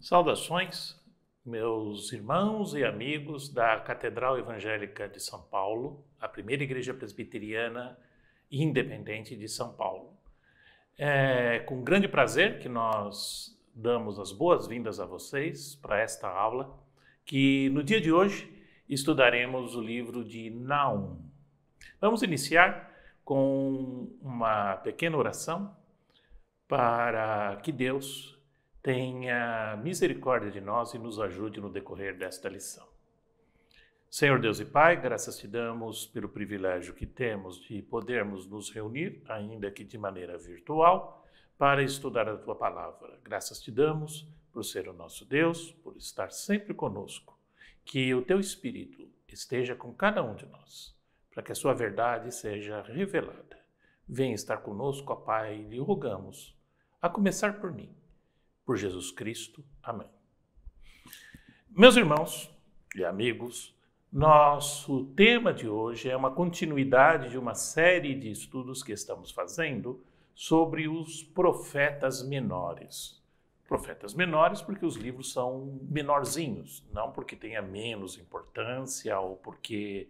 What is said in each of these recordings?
Saudações, meus irmãos e amigos da Catedral Evangélica de São Paulo, a primeira igreja presbiteriana independente de São Paulo. É com grande prazer que nós damos as boas-vindas a vocês para esta aula, que no dia de hoje estudaremos o livro de Naum. Vamos iniciar com uma pequena oração para que Deus tenha misericórdia de nós e nos ajude no decorrer desta lição. Senhor Deus e Pai, graças te damos pelo privilégio que temos de podermos nos reunir, ainda que de maneira virtual para estudar a tua palavra. Graças te damos por ser o nosso Deus, por estar sempre conosco. Que o teu Espírito esteja com cada um de nós, para que a sua verdade seja revelada. Venha estar conosco, ó Pai, e lhe rogamos, a começar por mim, por Jesus Cristo. Amém. Meus irmãos e amigos, nosso tema de hoje é uma continuidade de uma série de estudos que estamos fazendo sobre os profetas menores. Profetas menores porque os livros são menorzinhos, não porque tenha menos importância ou porque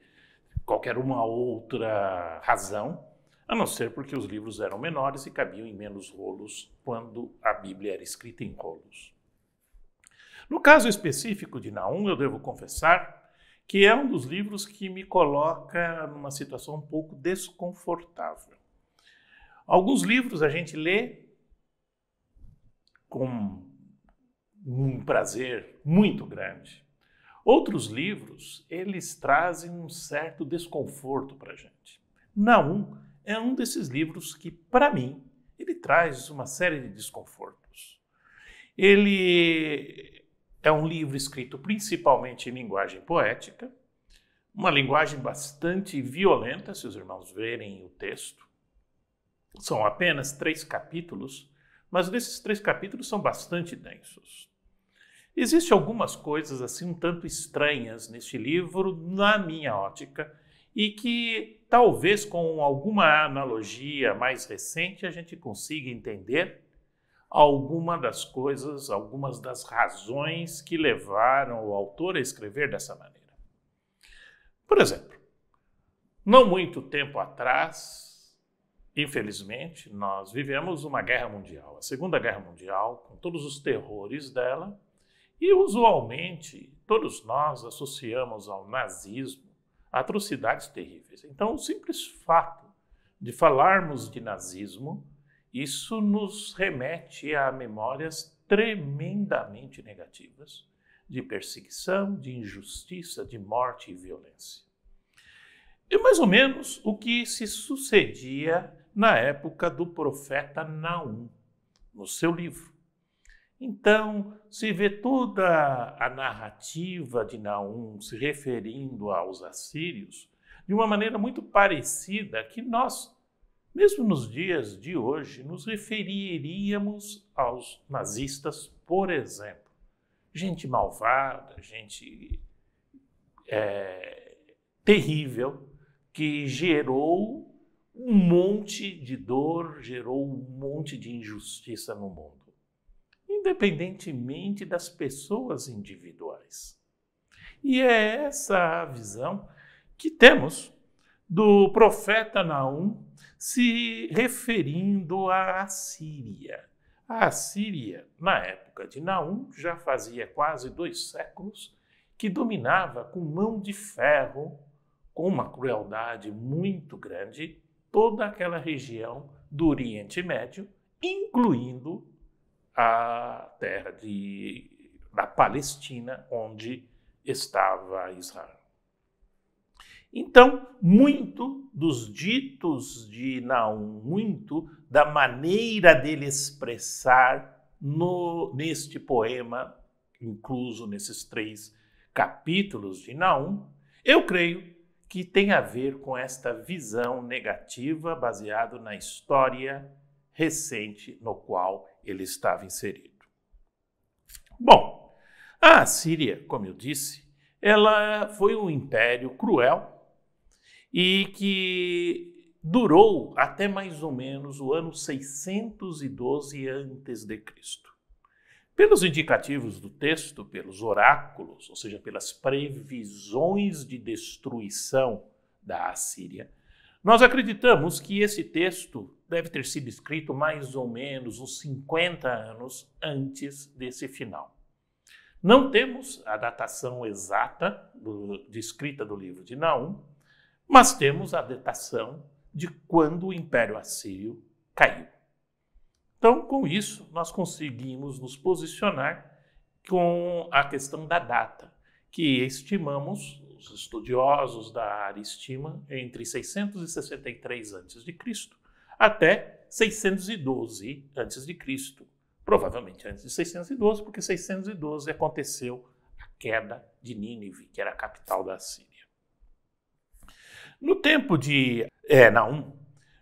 qualquer uma outra razão, a não ser porque os livros eram menores e cabiam em menos rolos quando a Bíblia era escrita em rolos. No caso específico de Naum, eu devo confessar que é um dos livros que me coloca numa situação um pouco desconfortável. Alguns livros a gente lê com um prazer muito grande. Outros livros, eles trazem um certo desconforto para a gente. Naum é um desses livros que, para mim, ele traz uma série de desconfortos. Ele é um livro escrito principalmente em linguagem poética, uma linguagem bastante violenta, se os irmãos verem o texto. São apenas três capítulos, mas desses três capítulos são bastante densos. Existem algumas coisas assim um tanto estranhas neste livro, na minha ótica, e que talvez com alguma analogia mais recente a gente consiga entender alguma das coisas, algumas das razões que levaram o autor a escrever dessa maneira. Por exemplo, não muito tempo atrás, Infelizmente, nós vivemos uma guerra mundial, a Segunda Guerra Mundial, com todos os terrores dela, e usualmente todos nós associamos ao nazismo atrocidades terríveis. Então, o simples fato de falarmos de nazismo, isso nos remete a memórias tremendamente negativas de perseguição, de injustiça, de morte e violência. É mais ou menos o que se sucedia na época do profeta Naum, no seu livro. Então, se vê toda a narrativa de Naum se referindo aos assírios de uma maneira muito parecida que nós, mesmo nos dias de hoje, nos referiríamos aos nazistas, por exemplo. Gente malvada, gente é, terrível, que gerou um monte de dor, gerou um monte de injustiça no mundo, independentemente das pessoas individuais. E é essa a visão que temos do profeta Naum se referindo à Síria. A Síria, na época de Naum, já fazia quase dois séculos que dominava com mão de ferro, com uma crueldade muito grande, toda aquela região do Oriente Médio, incluindo a terra de, da Palestina, onde estava Israel. Então, muito dos ditos de Naum, muito da maneira dele expressar no, neste poema, incluso nesses três capítulos de Naum, eu creio que tem a ver com esta visão negativa baseado na história recente no qual ele estava inserido. Bom, a Síria, como eu disse, ela foi um império cruel e que durou até mais ou menos o ano 612 a.C. Pelos indicativos do texto, pelos oráculos, ou seja, pelas previsões de destruição da Assíria, nós acreditamos que esse texto deve ter sido escrito mais ou menos uns 50 anos antes desse final. Não temos a datação exata do, de escrita do livro de Naum, mas temos a datação de quando o Império Assírio caiu. Então, com isso, nós conseguimos nos posicionar com a questão da data, que estimamos, os estudiosos da área estimam, entre 663 a.C. até 612 a.C. Provavelmente antes de 612, porque 612 aconteceu a queda de Nínive, que era a capital da Síria. No tempo de é, Naum,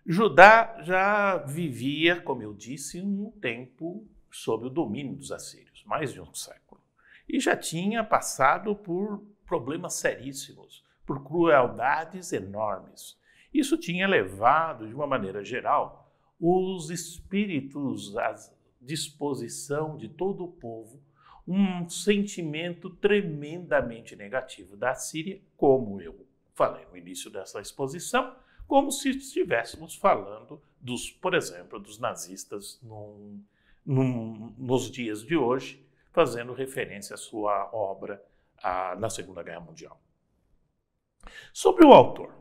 Judá já vivia, como eu disse, um tempo sob o domínio dos assírios, mais de um século. E já tinha passado por problemas seríssimos, por crueldades enormes. Isso tinha levado, de uma maneira geral, os espíritos à disposição de todo o povo um sentimento tremendamente negativo da Síria, como eu falei no início dessa exposição como se estivéssemos falando dos, por exemplo, dos nazistas num, num, nos dias de hoje, fazendo referência à sua obra a, na Segunda Guerra Mundial. Sobre o autor.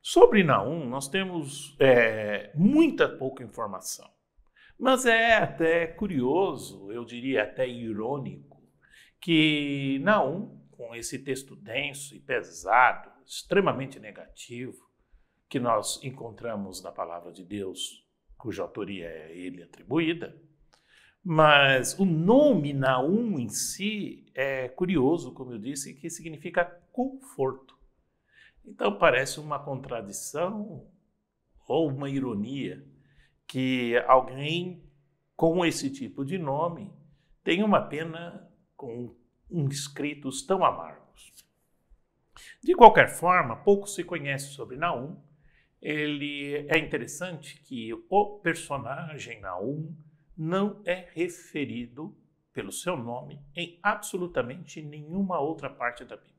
Sobre Naum, nós temos é, muita pouca informação, mas é até curioso, eu diria até irônico, que Naum, com esse texto denso e pesado, extremamente negativo, que nós encontramos na palavra de Deus, cuja autoria é ele atribuída, mas o nome Naum em si é curioso, como eu disse, que significa conforto. Então parece uma contradição ou uma ironia que alguém com esse tipo de nome tenha uma pena com inscritos tão amargos. De qualquer forma, pouco se conhece sobre Naum, ele é interessante que o personagem Naum não é referido pelo seu nome em absolutamente nenhuma outra parte da Bíblia.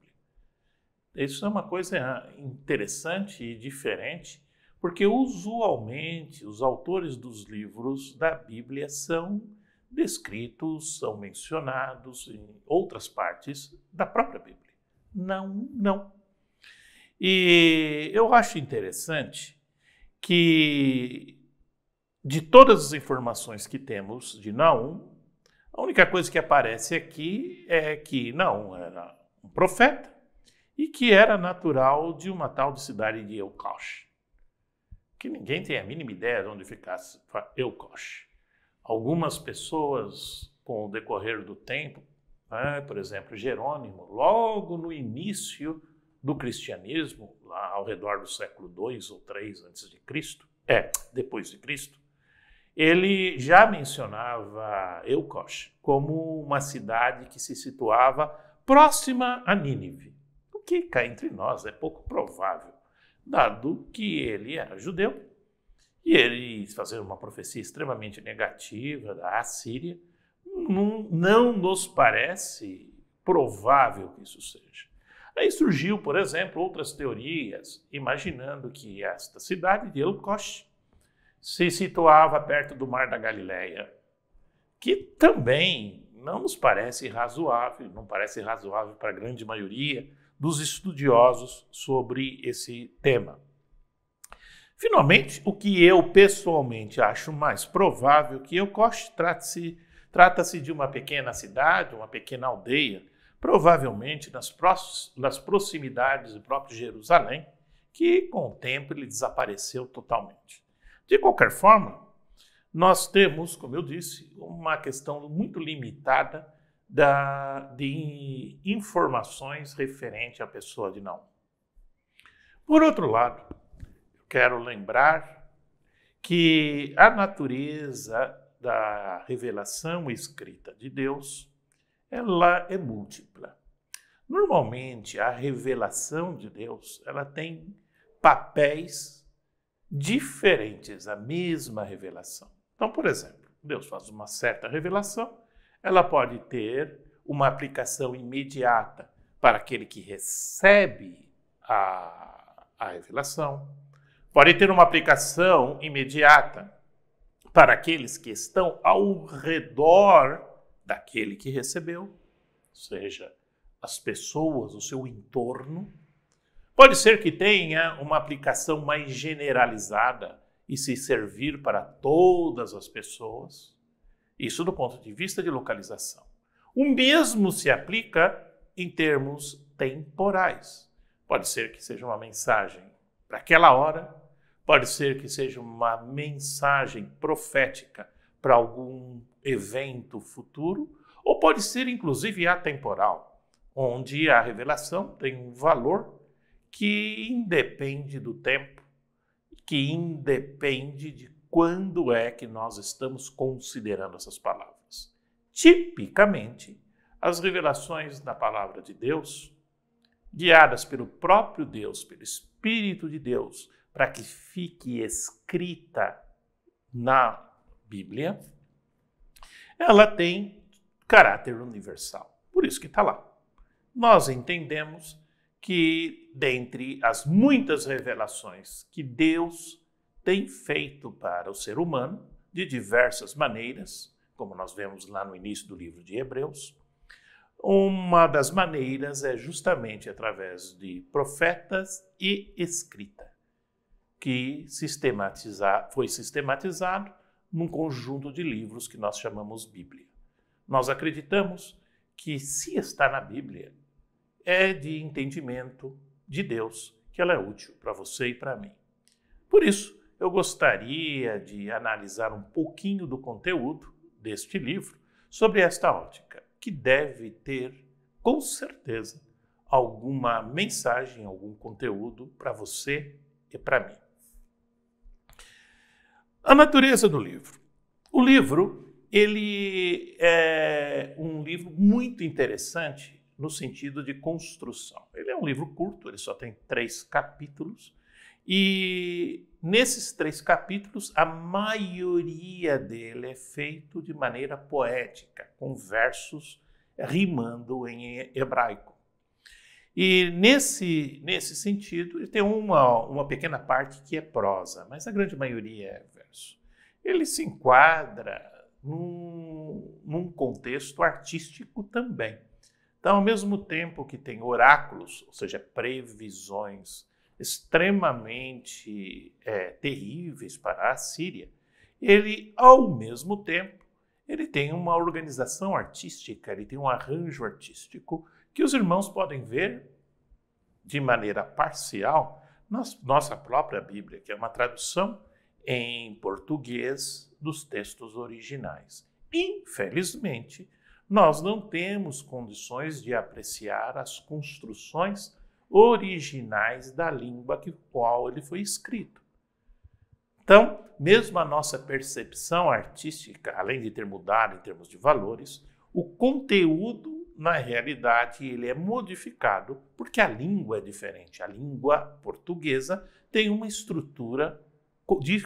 Isso é uma coisa interessante e diferente, porque usualmente os autores dos livros da Bíblia são descritos, são mencionados em outras partes da própria Bíblia. Não, não. E eu acho interessante que, de todas as informações que temos de Naum, a única coisa que aparece aqui é que Naum era um profeta e que era natural de uma tal de cidade de Eucaush, que ninguém tem a mínima ideia de onde ficasse Eucaush. Algumas pessoas, com o decorrer do tempo, né, por exemplo, Jerônimo, logo no início do cristianismo, lá ao redor do século II ou III antes de Cristo, é, depois de Cristo, ele já mencionava Eukosh como uma cidade que se situava próxima a Nínive, o que cá entre nós é pouco provável, dado que ele era judeu e ele fazia uma profecia extremamente negativa da Assíria, não nos parece provável que isso seja. Aí surgiu, por exemplo, outras teorias, imaginando que esta cidade de Elcoche se situava perto do Mar da Galileia, que também não nos parece razoável, não parece razoável para a grande maioria dos estudiosos sobre esse tema. Finalmente, o que eu pessoalmente acho mais provável é que Elcoche trate-se trata-se de uma pequena cidade, uma pequena aldeia, provavelmente nas, nas proximidades do próprio Jerusalém, que com o tempo ele desapareceu totalmente. De qualquer forma, nós temos, como eu disse, uma questão muito limitada da, de informações referente à pessoa de Naum. Por outro lado, quero lembrar que a natureza da revelação escrita de Deus ela é múltipla. Normalmente, a revelação de Deus, ela tem papéis diferentes, a mesma revelação. Então, por exemplo, Deus faz uma certa revelação, ela pode ter uma aplicação imediata para aquele que recebe a, a revelação, pode ter uma aplicação imediata para aqueles que estão ao redor daquele que recebeu, ou seja, as pessoas, o seu entorno. Pode ser que tenha uma aplicação mais generalizada e se servir para todas as pessoas. Isso do ponto de vista de localização. O mesmo se aplica em termos temporais. Pode ser que seja uma mensagem para aquela hora, pode ser que seja uma mensagem profética para algum evento futuro, ou pode ser inclusive atemporal, onde a revelação tem um valor que independe do tempo, que independe de quando é que nós estamos considerando essas palavras. Tipicamente, as revelações da palavra de Deus, guiadas pelo próprio Deus, pelo Espírito de Deus, para que fique escrita na Bíblia, ela tem caráter universal. Por isso que está lá. Nós entendemos que, dentre as muitas revelações que Deus tem feito para o ser humano, de diversas maneiras, como nós vemos lá no início do livro de Hebreus, uma das maneiras é justamente através de profetas e escrita, que sistematiza, foi sistematizado num conjunto de livros que nós chamamos Bíblia. Nós acreditamos que, se está na Bíblia, é de entendimento de Deus que ela é útil para você e para mim. Por isso, eu gostaria de analisar um pouquinho do conteúdo deste livro sobre esta ótica, que deve ter, com certeza, alguma mensagem, algum conteúdo para você e para mim. A natureza do livro. O livro, ele é um livro muito interessante no sentido de construção. Ele é um livro curto, ele só tem três capítulos. E nesses três capítulos, a maioria dele é feito de maneira poética, com versos rimando em hebraico. E nesse, nesse sentido, ele tem uma, uma pequena parte que é prosa, mas a grande maioria é ele se enquadra num, num contexto artístico também. Então, ao mesmo tempo que tem oráculos, ou seja, previsões extremamente é, terríveis para a Síria, ele, ao mesmo tempo, ele tem uma organização artística, ele tem um arranjo artístico que os irmãos podem ver de maneira parcial na nossa própria Bíblia, que é uma tradução em português dos textos originais. Infelizmente, nós não temos condições de apreciar as construções originais da língua que qual ele foi escrito. Então, mesmo a nossa percepção artística, além de ter mudado em termos de valores, o conteúdo na realidade ele é modificado porque a língua é diferente. A língua portuguesa tem uma estrutura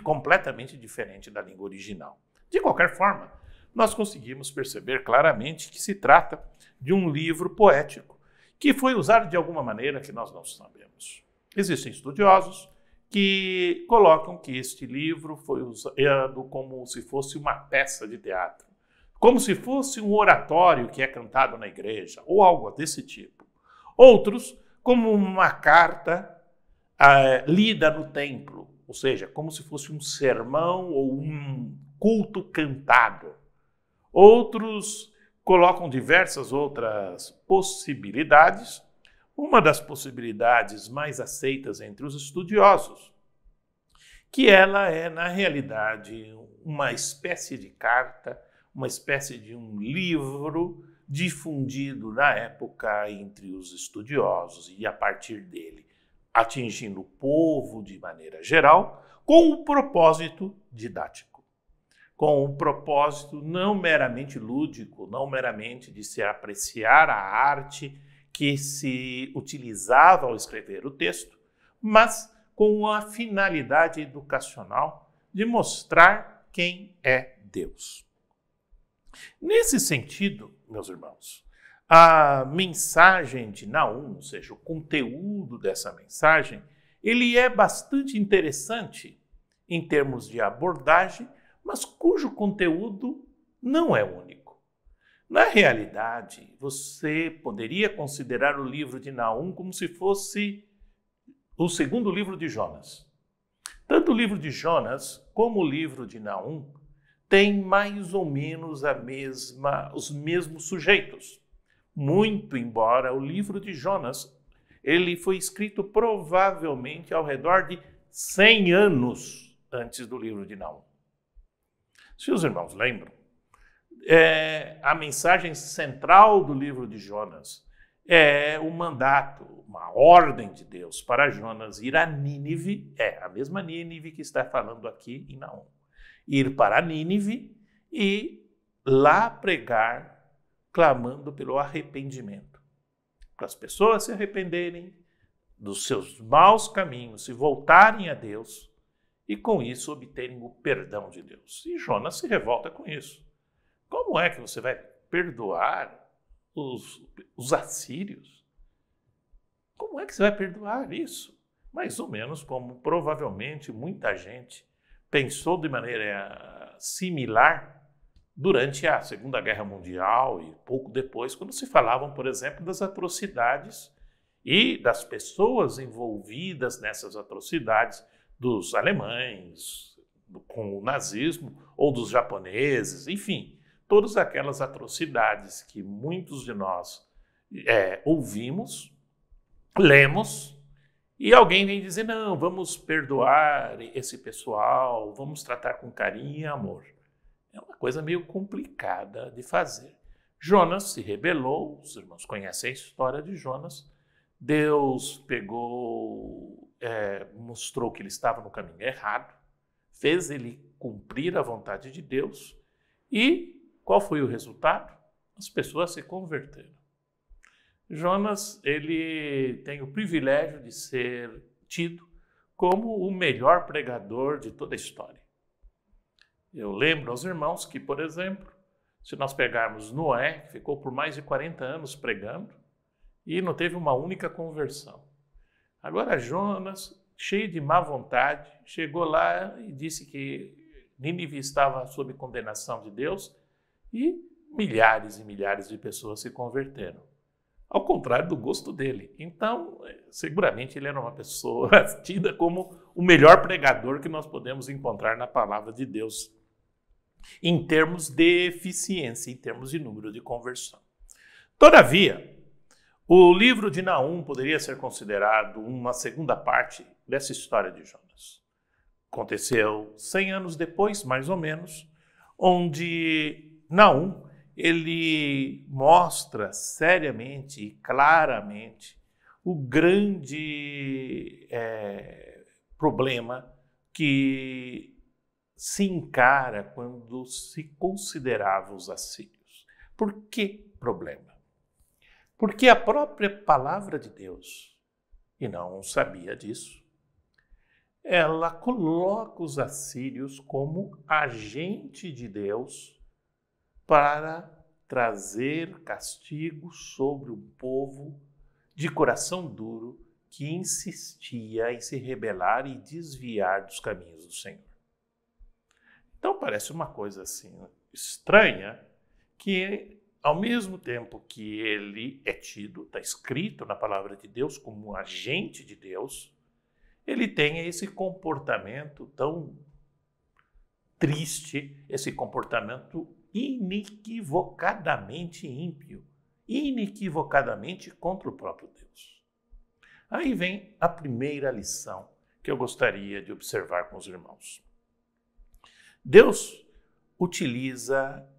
completamente diferente da língua original. De qualquer forma, nós conseguimos perceber claramente que se trata de um livro poético que foi usado de alguma maneira que nós não sabemos. Existem estudiosos que colocam que este livro foi usado como se fosse uma peça de teatro, como se fosse um oratório que é cantado na igreja, ou algo desse tipo. Outros, como uma carta eh, lida no templo, ou seja, como se fosse um sermão ou um culto cantado. Outros colocam diversas outras possibilidades. Uma das possibilidades mais aceitas entre os estudiosos, que ela é na realidade uma espécie de carta, uma espécie de um livro difundido na época entre os estudiosos e a partir dele atingindo o povo de maneira geral, com um propósito didático, com um propósito não meramente lúdico, não meramente de se apreciar a arte que se utilizava ao escrever o texto, mas com a finalidade educacional de mostrar quem é Deus. Nesse sentido, meus irmãos, a mensagem de Naum, ou seja, o conteúdo dessa mensagem, ele é bastante interessante em termos de abordagem, mas cujo conteúdo não é único. Na realidade, você poderia considerar o livro de Naum como se fosse o segundo livro de Jonas. Tanto o livro de Jonas como o livro de Naum têm mais ou menos a mesma, os mesmos sujeitos. Muito embora o livro de Jonas ele foi escrito provavelmente ao redor de 100 anos antes do livro de Naum. Se os irmãos lembram, é, a mensagem central do livro de Jonas é o mandato, uma ordem de Deus para Jonas ir a Nínive, é a mesma Nínive que está falando aqui em Naum, ir para Nínive e lá pregar clamando pelo arrependimento. Para as pessoas se arrependerem dos seus maus caminhos e voltarem a Deus e com isso obterem o perdão de Deus. E Jonas se revolta com isso. Como é que você vai perdoar os, os assírios? Como é que você vai perdoar isso? Mais ou menos como provavelmente muita gente pensou de maneira similar durante a Segunda Guerra Mundial e pouco depois, quando se falavam, por exemplo, das atrocidades e das pessoas envolvidas nessas atrocidades dos alemães com o nazismo ou dos japoneses, enfim, todas aquelas atrocidades que muitos de nós é, ouvimos, lemos, e alguém vem dizer: não, vamos perdoar esse pessoal, vamos tratar com carinho e amor. É uma coisa meio complicada de fazer. Jonas se rebelou, os irmãos conhecem a história de Jonas. Deus pegou, é, mostrou que ele estava no caminho errado, fez ele cumprir a vontade de Deus. E qual foi o resultado? As pessoas se converteram. Jonas, ele tem o privilégio de ser tido como o melhor pregador de toda a história. Eu lembro aos irmãos que, por exemplo, se nós pegarmos Noé, que ficou por mais de 40 anos pregando e não teve uma única conversão. Agora Jonas, cheio de má vontade, chegou lá e disse que Nínive estava sob condenação de Deus e milhares e milhares de pessoas se converteram. Ao contrário do gosto dele. Então, eh, seguramente ele era uma pessoa tida como o melhor pregador que nós podemos encontrar na palavra de Deus em termos de eficiência, em termos de número de conversão. Todavia, o livro de Naum poderia ser considerado uma segunda parte dessa história de Jonas. Aconteceu 100 anos depois, mais ou menos, onde Naum ele mostra seriamente e claramente o grande é, problema que se encara quando se considerava os assírios. Por que problema? Porque a própria palavra de Deus, e não sabia disso, ela coloca os assírios como agente de Deus para trazer castigo sobre o povo de coração duro que insistia em se rebelar e desviar dos caminhos do Senhor. Então parece uma coisa assim estranha que ao mesmo tempo que ele é tido, está escrito na palavra de Deus como um agente de Deus, ele tenha esse comportamento tão triste, esse comportamento inequivocadamente ímpio, inequivocadamente contra o próprio Deus. Aí vem a primeira lição que eu gostaria de observar com os irmãos. Deus utiliza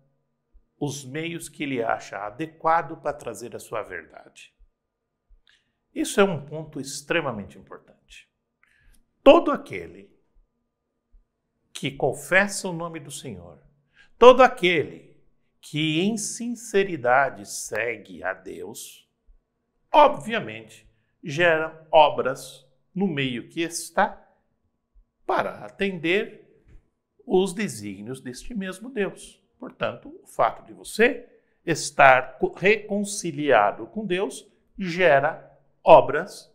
os meios que ele acha adequado para trazer a sua verdade. Isso é um ponto extremamente importante. Todo aquele que confessa o nome do Senhor, todo aquele que em sinceridade segue a Deus, obviamente gera obras no meio que está para atender os desígnios deste mesmo Deus. Portanto, o fato de você estar reconciliado com Deus gera obras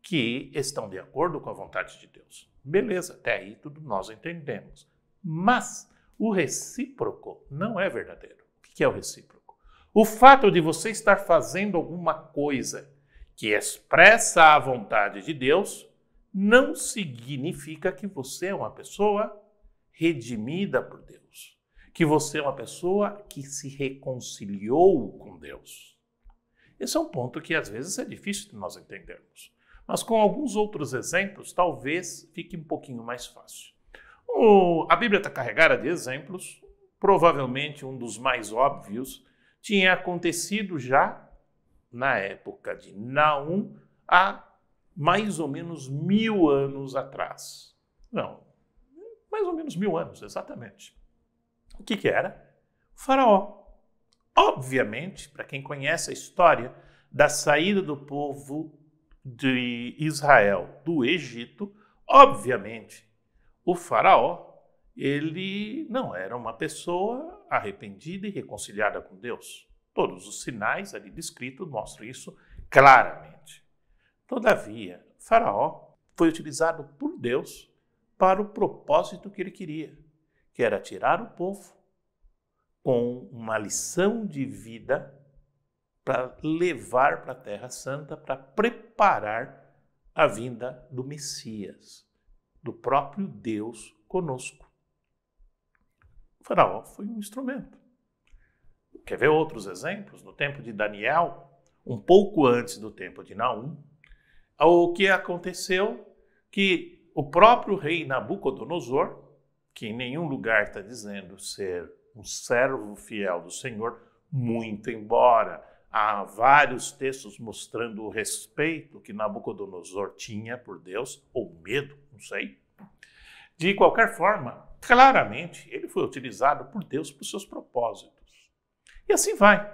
que estão de acordo com a vontade de Deus. Beleza, até aí tudo nós entendemos. Mas o recíproco não é verdadeiro. O que é o recíproco? O fato de você estar fazendo alguma coisa que expressa a vontade de Deus não significa que você é uma pessoa redimida por Deus, que você é uma pessoa que se reconciliou com Deus. Esse é um ponto que às vezes é difícil de nós entendermos, mas com alguns outros exemplos talvez fique um pouquinho mais fácil. O, a Bíblia está carregada de exemplos, provavelmente um dos mais óbvios tinha acontecido já na época de Naum, há mais ou menos mil anos atrás. Não, mais ou menos mil anos, exatamente. O que, que era? O faraó. Obviamente, para quem conhece a história da saída do povo de Israel do Egito, obviamente, o faraó ele não era uma pessoa arrependida e reconciliada com Deus. Todos os sinais ali descritos mostram isso claramente. Todavia, faraó foi utilizado por Deus para o propósito que ele queria, que era tirar o povo com uma lição de vida para levar para a Terra Santa, para preparar a vinda do Messias, do próprio Deus conosco. O faraó foi um instrumento. Quer ver outros exemplos? No tempo de Daniel, um pouco antes do tempo de Naum, o que aconteceu que o próprio rei Nabucodonosor, que em nenhum lugar está dizendo ser um servo fiel do Senhor, muito embora há vários textos mostrando o respeito que Nabucodonosor tinha por Deus, ou medo, não sei. De qualquer forma, claramente ele foi utilizado por Deus para os seus propósitos. E assim vai.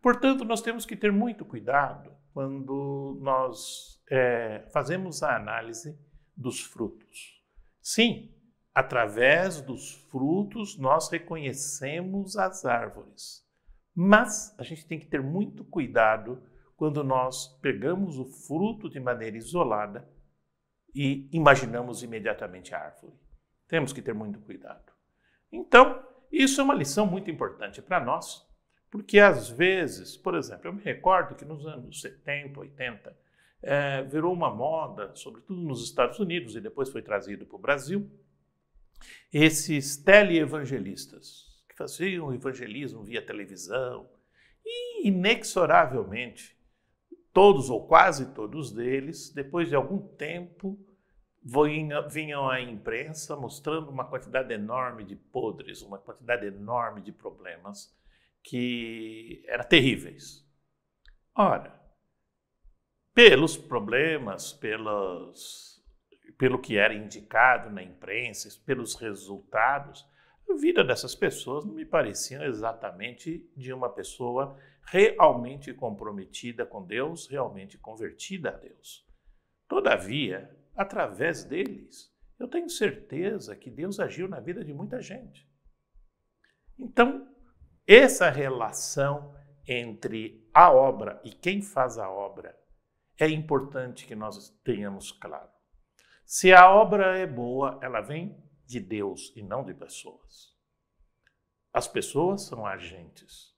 Portanto, nós temos que ter muito cuidado quando nós é, fazemos a análise dos frutos. Sim, através dos frutos nós reconhecemos as árvores. Mas a gente tem que ter muito cuidado quando nós pegamos o fruto de maneira isolada e imaginamos imediatamente a árvore. Temos que ter muito cuidado. Então, isso é uma lição muito importante para nós, porque às vezes, por exemplo, eu me recordo que nos anos 70, 80, é, virou uma moda, sobretudo nos Estados Unidos e depois foi trazido para o Brasil, esses teleevangelistas que faziam evangelismo via televisão e inexoravelmente todos ou quase todos deles, depois de algum tempo, vinham à imprensa mostrando uma quantidade enorme de podres, uma quantidade enorme de problemas que eram terríveis. Ora, pelos problemas, pelas, pelo que era indicado na imprensa, pelos resultados, a vida dessas pessoas não me parecia exatamente de uma pessoa realmente comprometida com Deus, realmente convertida a Deus. Todavia, através deles, eu tenho certeza que Deus agiu na vida de muita gente. Então, essa relação entre a obra e quem faz a obra é importante que nós tenhamos claro. Se a obra é boa, ela vem de Deus e não de pessoas. As pessoas são agentes.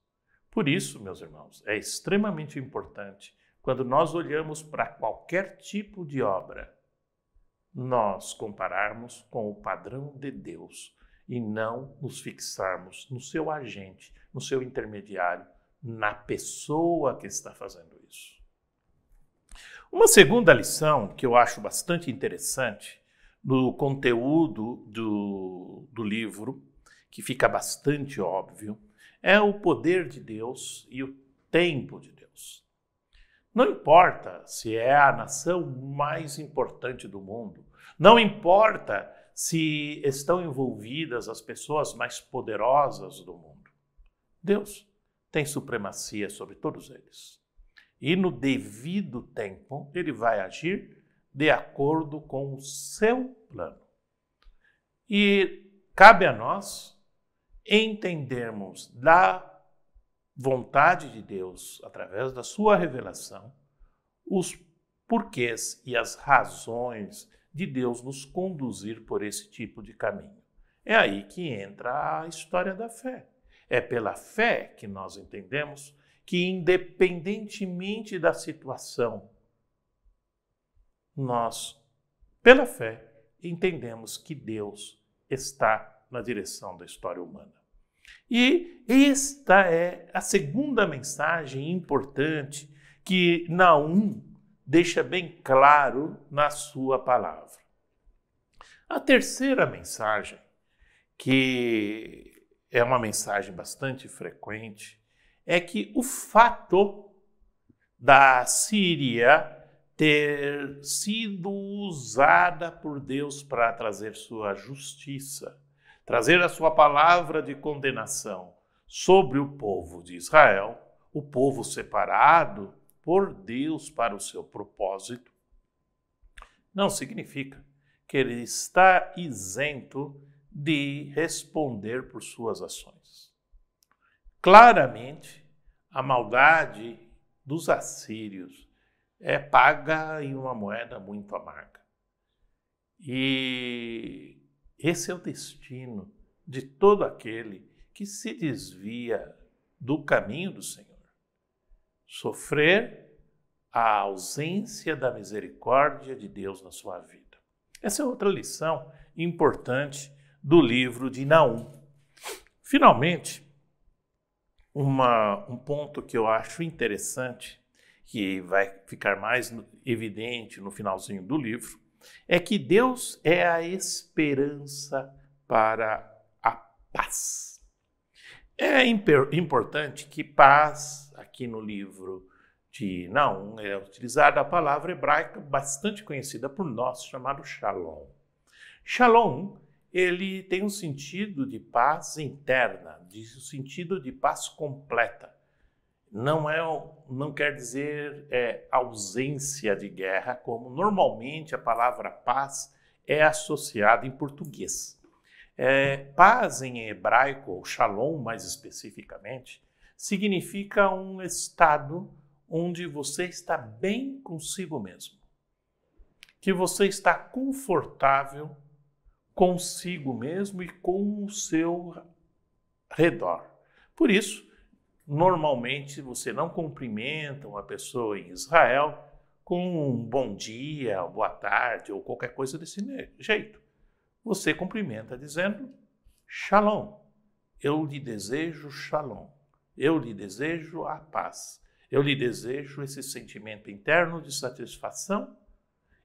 Por isso, meus irmãos, é extremamente importante quando nós olhamos para qualquer tipo de obra, nós compararmos com o padrão de Deus e não nos fixarmos no seu agente, no seu intermediário, na pessoa que está fazendo isso. Uma segunda lição que eu acho bastante interessante no conteúdo do, do livro, que fica bastante óbvio, é o poder de Deus e o tempo de Deus. Não importa se é a nação mais importante do mundo, não importa se estão envolvidas as pessoas mais poderosas do mundo. Deus tem supremacia sobre todos eles e no devido tempo ele vai agir de acordo com o seu plano. E cabe a nós entendermos da vontade de Deus, através da sua revelação, os porquês e as razões de Deus nos conduzir por esse tipo de caminho. É aí que entra a história da fé. É pela fé que nós entendemos que, independentemente da situação, nós, pela fé, entendemos que Deus está na direção da história humana. E esta é a segunda mensagem importante que Naum deixa bem claro na sua palavra. A terceira mensagem, que é uma mensagem bastante frequente, é que o fato da Síria ter sido usada por Deus para trazer sua justiça, trazer a sua palavra de condenação sobre o povo de Israel, o povo separado por Deus para o seu propósito, não significa que ele está isento de responder por suas ações. Claramente, a maldade dos assírios é paga em uma moeda muito amarga. E esse é o destino de todo aquele que se desvia do caminho do Senhor. Sofrer a ausência da misericórdia de Deus na sua vida. Essa é outra lição importante do livro de Naum. Finalmente, uma, um ponto que eu acho interessante, que vai ficar mais evidente no finalzinho do livro, é que Deus é a esperança para a paz. É importante que paz, aqui no livro de Naum, é utilizada a palavra hebraica bastante conhecida por nós, chamada shalom. Shalom ele tem um sentido de paz interna, de um sentido de paz completa. Não, é, não quer dizer é, ausência de guerra, como normalmente a palavra paz é associada em português. É, paz em hebraico, ou shalom mais especificamente, significa um estado onde você está bem consigo mesmo, que você está confortável consigo mesmo e com o seu redor. Por isso, normalmente você não cumprimenta uma pessoa em Israel com um bom dia, boa tarde ou qualquer coisa desse jeito. Você cumprimenta dizendo Shalom. Eu lhe desejo Shalom. Eu lhe desejo a paz. Eu lhe desejo esse sentimento interno de satisfação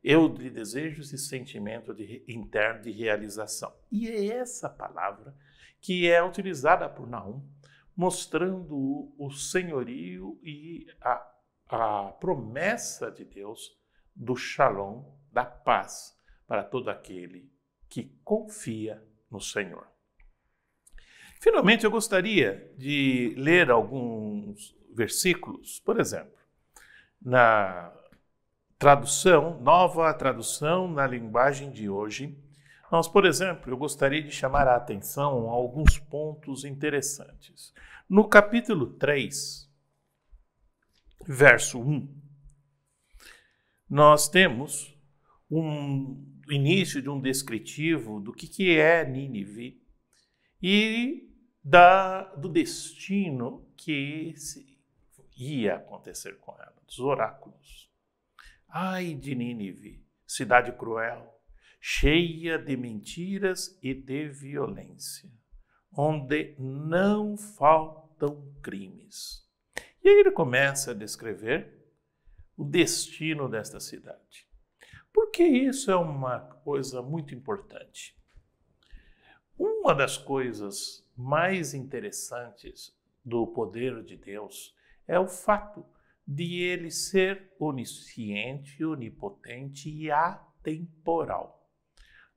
eu lhe desejo esse sentimento de, interno de realização. E é essa palavra que é utilizada por Naum, mostrando o, o senhorio e a, a promessa de Deus do shalom, da paz, para todo aquele que confia no Senhor. Finalmente, eu gostaria de ler alguns versículos, por exemplo, na tradução, nova tradução na linguagem de hoje, nós, por exemplo, eu gostaria de chamar a atenção a alguns pontos interessantes. No capítulo 3, verso 1, nós temos um início de um descritivo do que, que é Nínive e da, do destino que ia acontecer com ela, dos oráculos. Ai de Nínive, cidade cruel, cheia de mentiras e de violência, onde não faltam crimes. E aí ele começa a descrever o destino desta cidade. Porque isso é uma coisa muito importante. Uma das coisas mais interessantes do poder de Deus é o fato de ele ser onisciente, onipotente e atemporal.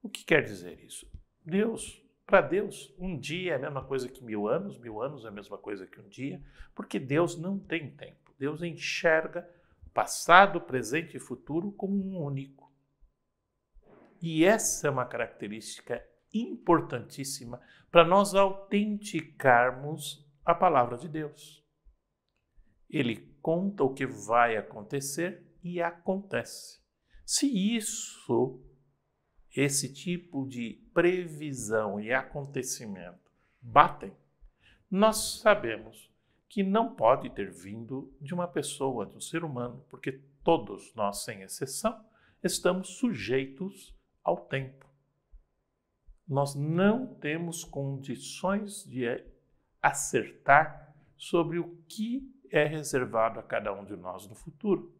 O que quer dizer isso? Deus, para Deus, um dia é a mesma coisa que mil anos, mil anos é a mesma coisa que um dia, porque Deus não tem tempo. Deus enxerga passado, presente e futuro como um único. E essa é uma característica importantíssima para nós autenticarmos a palavra de Deus. Ele conta o que vai acontecer e acontece. Se isso, esse tipo de previsão e acontecimento batem, nós sabemos que não pode ter vindo de uma pessoa, de um ser humano, porque todos nós, sem exceção, estamos sujeitos ao tempo. Nós não temos condições de acertar sobre o que é reservado a cada um de nós no futuro?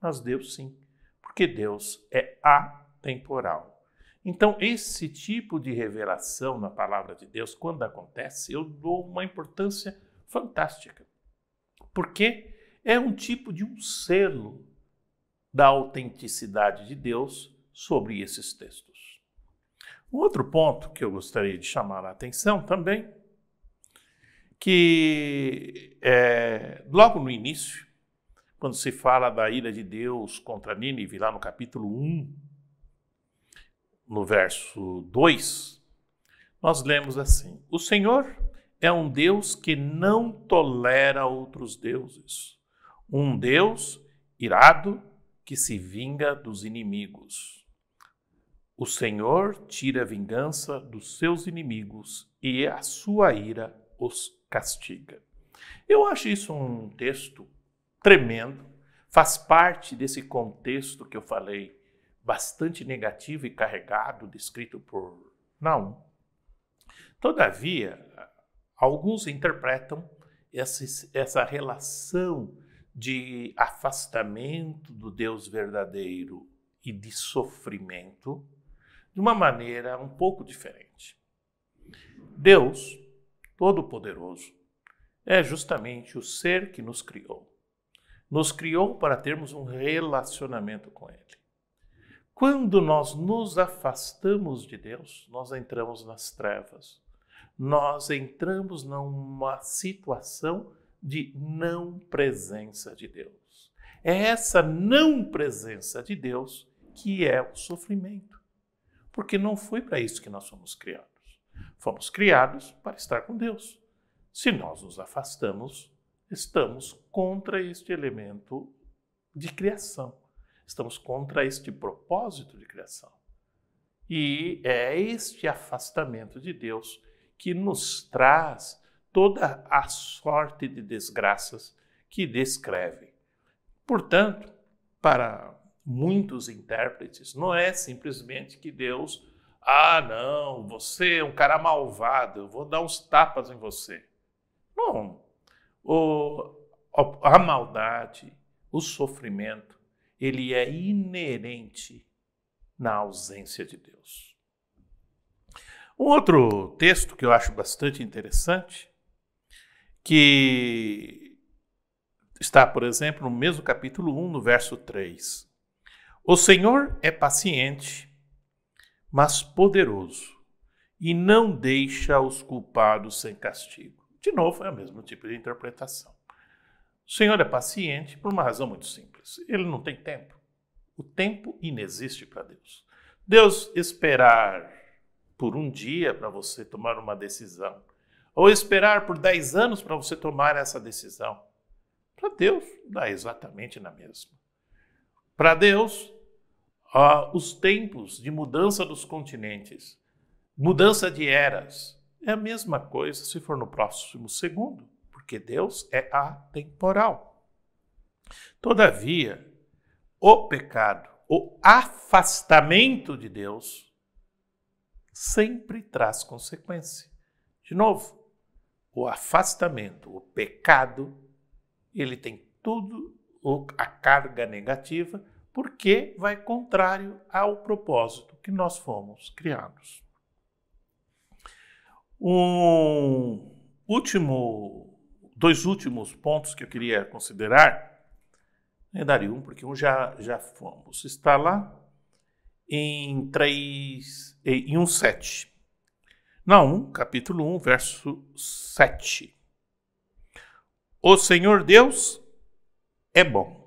Mas Deus sim, porque Deus é atemporal. Então, esse tipo de revelação na palavra de Deus, quando acontece, eu dou uma importância fantástica. Porque é um tipo de um selo da autenticidade de Deus sobre esses textos. Um outro ponto que eu gostaria de chamar a atenção também que é, logo no início, quando se fala da ira de Deus contra Nínive, lá no capítulo 1, no verso 2, nós lemos assim: O Senhor é um Deus que não tolera outros deuses, um Deus irado que se vinga dos inimigos. O Senhor tira a vingança dos seus inimigos e a sua ira os castiga. Eu acho isso um texto tremendo, faz parte desse contexto que eu falei, bastante negativo e carregado, descrito por Naum. Todavia, alguns interpretam essa, essa relação de afastamento do Deus verdadeiro e de sofrimento de uma maneira um pouco diferente. Deus Todo-Poderoso é justamente o ser que nos criou. Nos criou para termos um relacionamento com Ele. Quando nós nos afastamos de Deus, nós entramos nas trevas. Nós entramos numa situação de não presença de Deus. É essa não presença de Deus que é o sofrimento. Porque não foi para isso que nós fomos criados. Fomos criados para estar com Deus. Se nós nos afastamos, estamos contra este elemento de criação. Estamos contra este propósito de criação. E é este afastamento de Deus que nos traz toda a sorte de desgraças que descreve. Portanto, para muitos intérpretes, não é simplesmente que Deus ah, não, você é um cara malvado, eu vou dar uns tapas em você. Não. O, a maldade, o sofrimento, ele é inerente na ausência de Deus. Um outro texto que eu acho bastante interessante, que está, por exemplo, no mesmo capítulo 1, no verso 3. O Senhor é paciente mas poderoso, e não deixa os culpados sem castigo. De novo, é o mesmo tipo de interpretação. O Senhor é paciente por uma razão muito simples: ele não tem tempo. O tempo inexiste para Deus. Deus esperar por um dia para você tomar uma decisão, ou esperar por dez anos para você tomar essa decisão, para Deus dá exatamente na mesma. Para Deus, ah, os tempos de mudança dos continentes, mudança de eras. É a mesma coisa se for no próximo segundo, porque Deus é atemporal. Todavia, o pecado, o afastamento de Deus, sempre traz consequência. De novo, o afastamento, o pecado, ele tem tudo a carga negativa porque vai contrário ao propósito que nós fomos criados. Um último, dois últimos pontos que eu queria considerar, eu daria um, porque um já, já fomos. Está lá em 3, em 1, 7. Na 1, capítulo 1, verso 7. O Senhor Deus é bom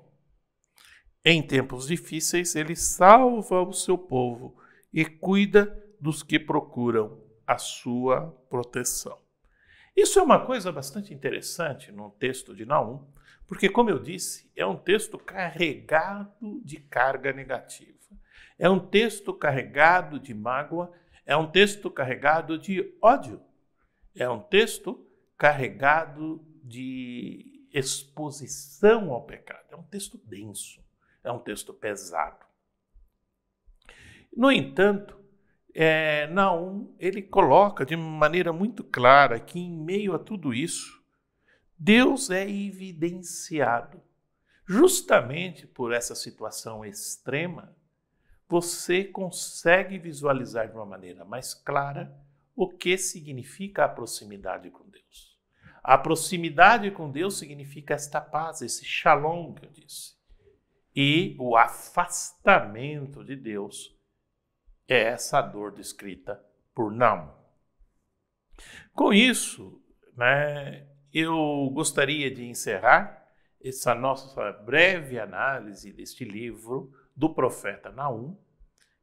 em tempos difíceis, ele salva o seu povo e cuida dos que procuram a sua proteção. Isso é uma coisa bastante interessante no texto de Naum, porque, como eu disse, é um texto carregado de carga negativa, é um texto carregado de mágoa, é um texto carregado de ódio, é um texto carregado de exposição ao pecado, é um texto denso. É um texto pesado. No entanto, é, Naum ele coloca de maneira muito clara que, em meio a tudo isso, Deus é evidenciado. Justamente por essa situação extrema, você consegue visualizar de uma maneira mais clara o que significa a proximidade com Deus. A proximidade com Deus significa esta paz, esse shalom que eu disse e o afastamento de Deus é essa dor descrita por Naum. Com isso, né, eu gostaria de encerrar essa nossa breve análise deste livro do profeta Naum,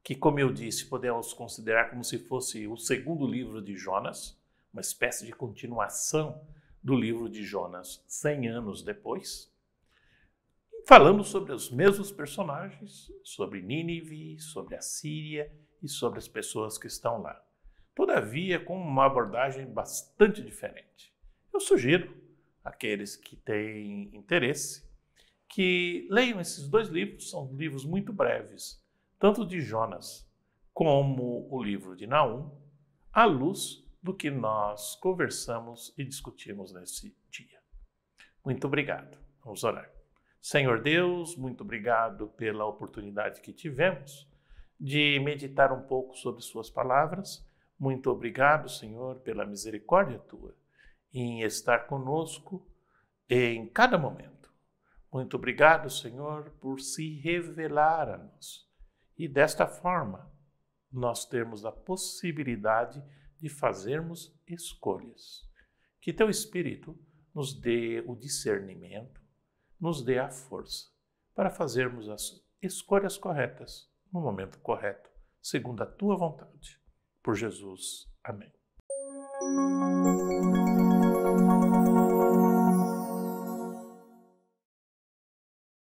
que, como eu disse, podemos considerar como se fosse o segundo livro de Jonas, uma espécie de continuação do livro de Jonas 100 anos depois falando sobre os mesmos personagens, sobre Nínive, sobre a Síria e sobre as pessoas que estão lá. Todavia, com uma abordagem bastante diferente. Eu sugiro àqueles que têm interesse que leiam esses dois livros, são livros muito breves, tanto de Jonas como o livro de Naum, à luz do que nós conversamos e discutimos nesse dia. Muito obrigado. Vamos orar. Senhor Deus, muito obrigado pela oportunidade que tivemos de meditar um pouco sobre Suas palavras. Muito obrigado, Senhor, pela misericórdia tua em estar conosco em cada momento. Muito obrigado, Senhor, por se revelar a nós e desta forma nós temos a possibilidade de fazermos escolhas. Que teu Espírito nos dê o discernimento nos dê a força para fazermos as escolhas corretas no momento correto, segundo a tua vontade. Por Jesus. Amém.